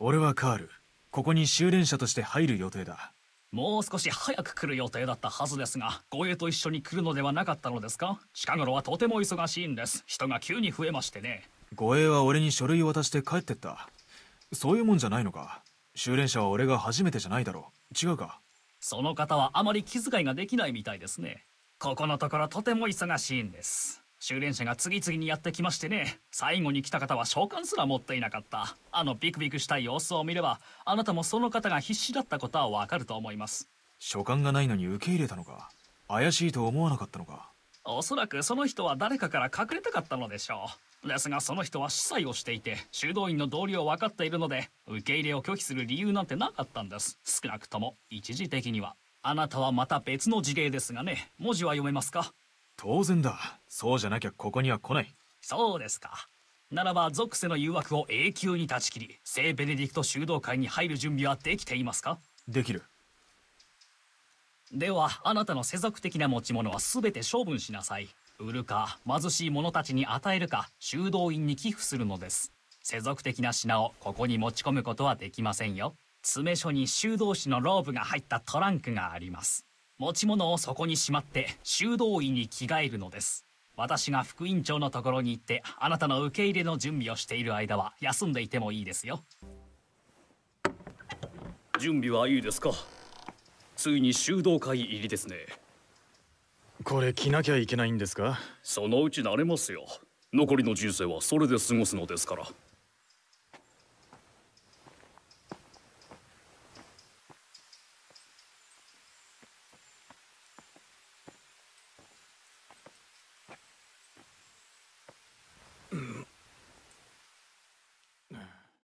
俺はカールここに修練者として入る予定だもう少し早く来る予定だったはずですが護衛と一緒に来るのではなかったのですか近頃はとても忙しいんです人が急に増えましてね護衛は俺に書類を渡して帰ってったそういうもんじゃないのか修練者は俺が初めてじゃないだろう違うかその方はあまり気遣いができないみたいですねここのところとても忙しいんです修練者が次々にやってきましてね最後に来た方は召喚すら持っていなかったあのビクビクした様子を見ればあなたもその方が必死だったことはわかると思います召喚がないのに受け入れたのか怪しいと思わなかったのかおそらくその人は誰かから隠れたかったのでしょうですがその人は司祭をしていて修道院の道理を分かっているので受け入れを拒否する理由なんてなかったんです少なくとも一時的にはあなたはまた別の事例ですがね文字は読めますか当然だそうじゃなきゃここには来ないそうですかならば属性の誘惑を永久に断ち切り聖ベネディクト修道会に入る準備はできていますかできるではあなたの世俗的な持ち物は全て処分しなさい売るか貧しい者たちに与えるか修道院に寄付するのです世俗的な品をここに持ち込むことはできませんよ詰め所に修道士のローブが入ったトランクがあります持ち物をそこにしまって修道院に着替えるのです私が副院長のところに行ってあなたの受け入れの準備をしている間は休んでいてもいいですよ準備はいいですかついに修道会入りですねこれ着なきゃいけないんですかそのうち慣れますよ残りの人生はそれで過ごすのですから